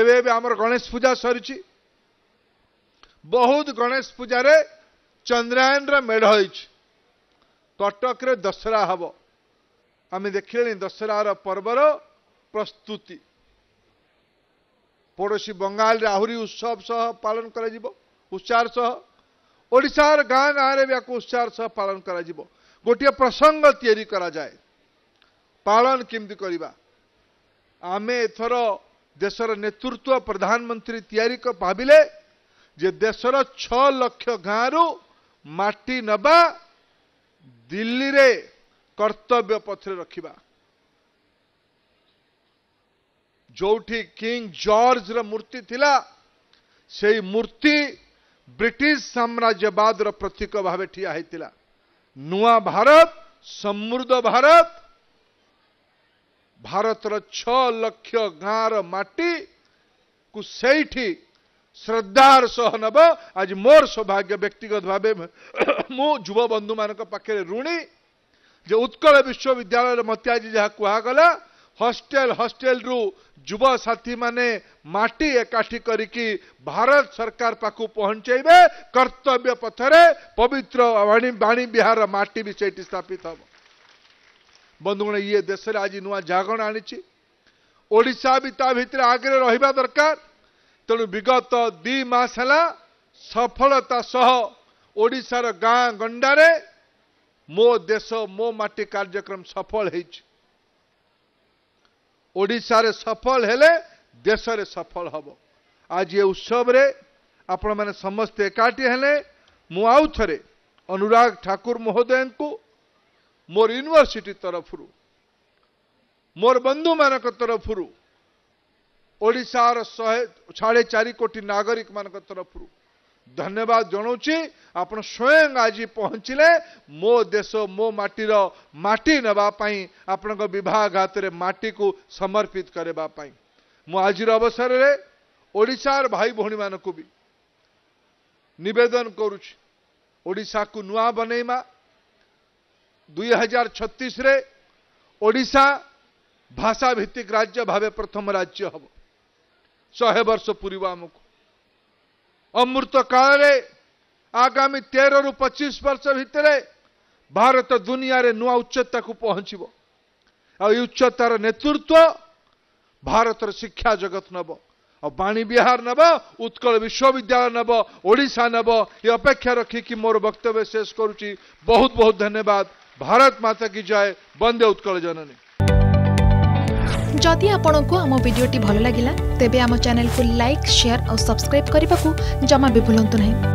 ଏବେ ଏବେ ଆମର ଗଣେଶ ପୂଜା ସରିଛି ବହୁତ ଗଣେଶ ପୂଜାରେ ଚନ୍ଦ୍ରାୟନର ମେଢ଼ ହୋଇଛି କଟକରେ ଦଶହରା ହେବ ଆମେ ଦେଖିଲେଣି ଦଶହରାର ପର୍ବର ପ୍ରସ୍ତୁତି ପଡ଼ୋଶୀ ବଙ୍ଗାଲରେ ଆହୁରି ଉତ୍ସବ ସହ ପାଳନ କରାଯିବ ଉତ୍ସାହର ସହ ଓଡ଼ିଶାର ଗାଁ ଗାଁରେ ବି ୟାକୁ ଉତ୍ସାହର ସହ ପାଳନ କରାଯିବ ଗୋଟିଏ ପ୍ରସଙ୍ଗ ତିଆରି କରାଯାଏ ପାଳନ କେମିତି କରିବା ଆମେ ଏଥର देशर नेतृत्व प्रधानमंत्री तैयारी को भाविले जे देशर छक्ष गाँव रु मटी नवा दिल्ली रे कर्तव्य पथे रखा जोठी किंग जॉर्ज र मूर्ति थिला से मूर्ति ब्रिटिश साम्राज्यवाद प्रतीक भाव ठिया नुआ भारत समृद्ध भारत ଭାରତର ଛଅ ଲକ୍ଷ ଗାଁର ମାଟିକୁ ସେଇଠି ଶ୍ରଦ୍ଧାର ସହ ନେବ ଆଜି ମୋର ସୌଭାଗ୍ୟ ବ୍ୟକ୍ତିଗତ ଭାବେ ମୁଁ ଯୁବବନ୍ଧୁମାନଙ୍କ ପାଖରେ ଋଣୀ ଯେ ଉତ୍କଳ ବିଶ୍ୱବିଦ୍ୟାଳୟରେ ମୋତେ ଆଜି ଯାହା କୁହାଗଲା ହଷ୍ଟେଲ ହଷ୍ଟେଲରୁ ଯୁବ ସାଥୀମାନେ ମାଟି ଏକାଠି କରିକି ଭାରତ ସରକାର ପାଖକୁ ପହଞ୍ଚାଇବେ କର୍ତ୍ତବ୍ୟ ପଥରେ ପବିତ୍ର ବାଣୀ ବିହାରର ମାଟି ବି ସେଇଠି ସ୍ଥାପିତ ହେବ ବନ୍ଧୁଗଣ ଇଏ ଦେଶରେ ଆଜି ନୂଆ ଜାଗରଣ ଆଣିଛି ଓଡ଼ିଶା ବି ତା ଭିତରେ ଆଗରେ ରହିବା ଦରକାର ତେଣୁ ବିଗତ ଦୁଇ ମାସ ହେଲା ସଫଳତା ସହ ଓଡ଼ିଶାର ଗାଁ ଗଣ୍ଡାରେ ମୋ ଦେଶ ମୋ ମାଟି କାର୍ଯ୍ୟକ୍ରମ ସଫଳ ହେଇଛି ଓଡ଼ିଶାରେ ସଫଳ ହେଲେ ଦେଶରେ ସଫଳ ହେବ ଆଜି ଏ ଉତ୍ସବରେ ଆପଣମାନେ ସମସ୍ତେ ଏକାଠି ହେଲେ ମୁଁ ଆଉ ଥରେ ଅନୁରାଗ ଠାକୁର ମହୋଦୟଙ୍କୁ ମୋର ୟୁନିଭର୍ସିଟି ତରଫରୁ ମୋର ବନ୍ଧୁମାନଙ୍କ ତରଫରୁ ଓଡ଼ିଶାର ଶହେ ସାଢ଼େ ଚାରି କୋଟି ନାଗରିକମାନଙ୍କ ତରଫରୁ ଧନ୍ୟବାଦ ଜଣାଉଛି ଆପଣ ସ୍ୱୟଂ ଆଜି ପହଞ୍ଚିଲେ ମୋ ଦେଶ ମୋ ମାଟିର ମାଟି ନେବା ପାଇଁ ଆପଣଙ୍କ ବିଭାଗ ହାତରେ ମାଟିକୁ ସମର୍ପିତ କରିବା ପାଇଁ ମୁଁ ଆଜିର ଅବସରରେ ଓଡ଼ିଶାର ଭାଇ ଭଉଣୀମାନଙ୍କୁ ବି ନିବେଦନ କରୁଛି ଓଡ଼ିଶାକୁ ନୂଆ ବନେଇବା दुई हजार छत्तीस ओडा भाषा भित्तिक राज्य भाव प्रथम राज्य हम शहे वर्ष पूर्व आमको अमृत काल आगामी तेरह रु पच्चीस वर्ष भितर भारत दुनिया नुआ उच्चता को पहुंच उच्चतार नेतृत्व भारत शिक्षा जगत नब ଆଉ ବାଣୀ ବିହାର ନେବ ଉତ୍କଳ ବିଶ୍ୱବିଦ୍ୟାଳୟ ନେବ ଓଡ଼ିଶା ନେବ ଏ ଅପେକ୍ଷା ରଖିକି ମୋର ବକ୍ତବ୍ୟ ଶେଷ କରୁଛି ବହୁତ ବହୁତ ଧନ୍ୟବାଦ भारत माता की जाए वंदे उत्कल जननी जदि आपण आम भिडी भल लगा तेब चेल को लाइक सेयार और सब्सक्राइब करने को जमा भी भूलु ना